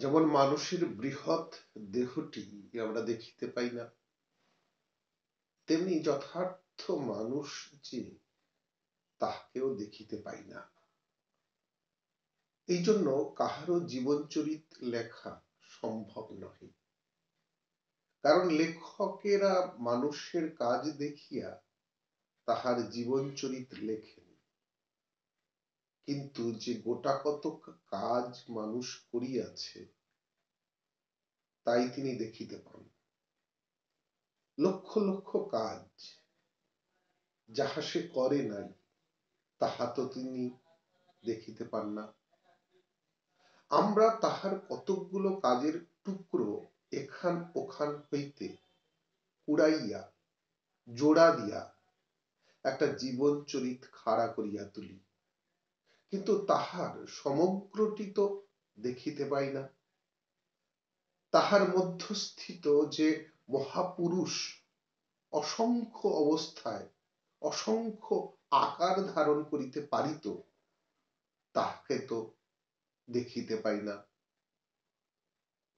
যেমন মানুষের বৃহৎ দেহটি আমরা দেখিতে পাই না তেমনি যথার্থ মানুষ যে তাহাকেও দেখিতে পাই না এই জন্য কাহারও জীবনচরিত লেখা সম্ভব নহে কারণ লেখকেরা মানুষের কাজ দেখিয়া তাহার জীবনচরিত লেখেন কিন্তু যে গোটা কতক কাজ মানুষ করিয়াছে তাই তিনি দেখিতে পান লক্ষ লক্ষ কাজ যাহা সে করে নাই তাহা তো তিনি দেখিতে পান না আমরা তাহার কতকগুলো কাজের টুকরো এখান ওখান হইতে কুড়াইয়া জোড়া দিয়া একটা জীবন চরিত খাড়া করিয়া তুলি কিন্তু তাহার সমগ্রটি তো দেখিতে পাই না তাহার মধ্যস্থিত যে মহাপুরুষ অসংখ্য অবস্থায় অসংখ্য আকার ধারণ করিতে পারিত তাহাকে তো দেখিতে পাই না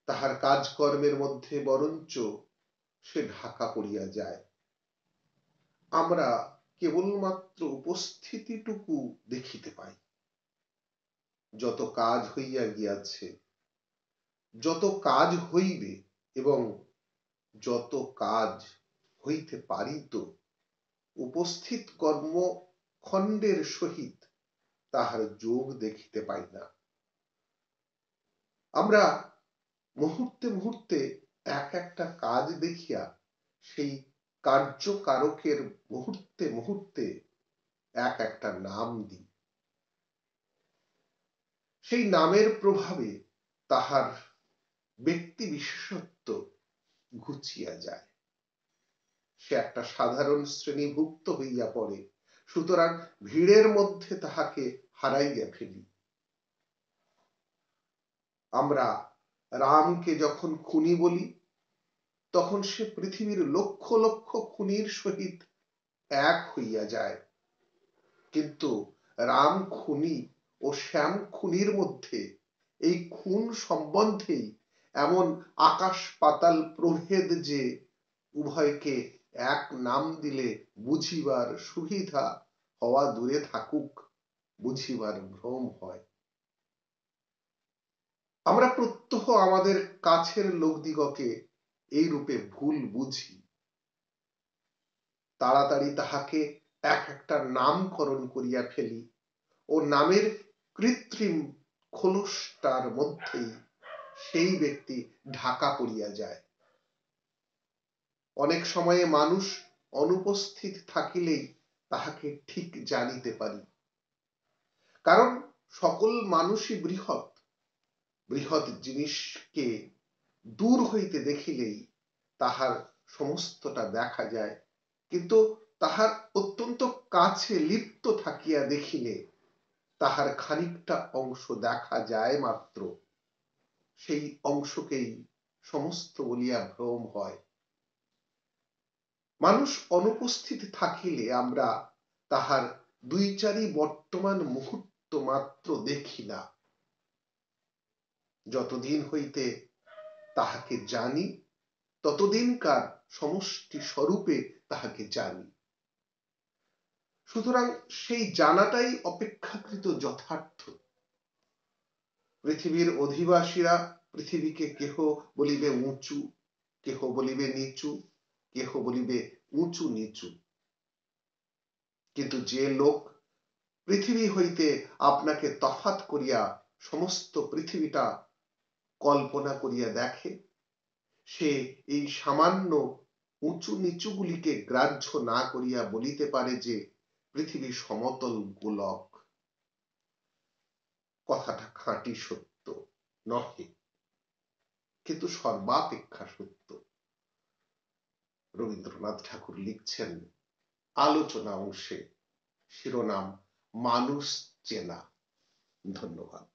তাহার কাজকর্মের মধ্যে বরঞ্চ সে ঢাকা পড়িয়া যায় আমরা কেবলমাত্র উপস্থিতিটুকু দেখিতে পাই যত কাজ হইয়া গিয়াছে যত কাজ হইবে এবং যত কাজ হইতে পারিত উপস্থিত কর্ম খণ্ডের সহিত তাহার যোগ দেখিতে পাই না আমরা মুহূর্তে মুহূর্তে এক একটা কাজ দেখিয়া সেই কার্যকারকের মুহূর্তে মুহূর্তে এক একটা নাম দিই সেই নামের প্রভাবে তাহার ব্যক্তি বিশেষত্ব ঘুচিয়া যায় সে একটা সাধারণ শ্রেণীভুক্ত হইয়া পড়ে সুতরাং ভিড়ের মধ্যে তাহাকে হারাইয়া ফেলি আমরা রামকে যখন খুনি বলি তখন সে পৃথিবীর লক্ষ লক্ষ খুনির সহিত এক হইয়া যায় কিন্তু রাম খুনি ও শ্যাম খুনির মধ্যে এই খুন সম্বন্ধেই এমন আকাশ পাতাল প্রভেদ যে উভয়কে এক নাম দিলে বুঝিবার সুবিধা হওয়া দূরে থাকুক বুঝিবার ভ্রম হয় আমরা প্রত্যহ আমাদের কাছের লোকদিগকে এই রূপে ভুল বুঝি তাড়াতাড়ি তাহাকে এক একটা নামকরণ করিয়া ফেলি ও নামের কৃত্রিম খোলসটার তার মধ্যেই সেই ব্যক্তি ঢাকা পড়িয়া যায় অনেক সময়ে মানুষ অনুপস্থিত থাকিলেই তাহাকে ঠিক জানিতে পারি কারণ সকল মানুষই বৃহৎ বৃহৎ জিনিসকে দূর হইতে দেখিলেই তাহার সমস্তটা দেখা যায় কিন্তু তাহার অত্যন্ত কাছে লিপ্ত থাকিয়া দেখিলে তাহার খানিকটা অংশ দেখা যায় মাত্র সেই অংশকেই সমস্ত বলিয়া ভ্রম হয় মানুষ অনুপস্থিত থাকিলে আমরা তাহার দুই চারি বর্তমান মুহূর্ত মাত্র দেখি না যতদিন হইতে তাহাকে জানি ততদিনকার সমষ্টি স্বরূপে তাহাকে জানি সুতরাং সেই জানাটাই অপেক্ষাকৃত যথার্থ পৃথিবীর অধিবাসীরা পৃথিবীকে কেহ বলিবে উঁচু কেহ বলিবে নিচু কেহ বলিবে উঁচু নিচু কিন্তু যে লোক পৃথিবী হইতে আপনাকে তফাত করিয়া সমস্ত পৃথিবীটা কল্পনা করিয়া দেখে সে এই সামান্য উঁচু নিচুগুলিকে গ্রাহ্য না করিয়া বলিতে পারে যে পৃথিবী সমতল গোলক কথাটা খাঁটি সত্য নহে কিন্তু সর্বাপেক্ষা সত্য রবীন্দ্রনাথ ঠাকুর লিখছেন আলোচনা অংশে শিরোনাম মানুষ চেনা ধন্যবাদ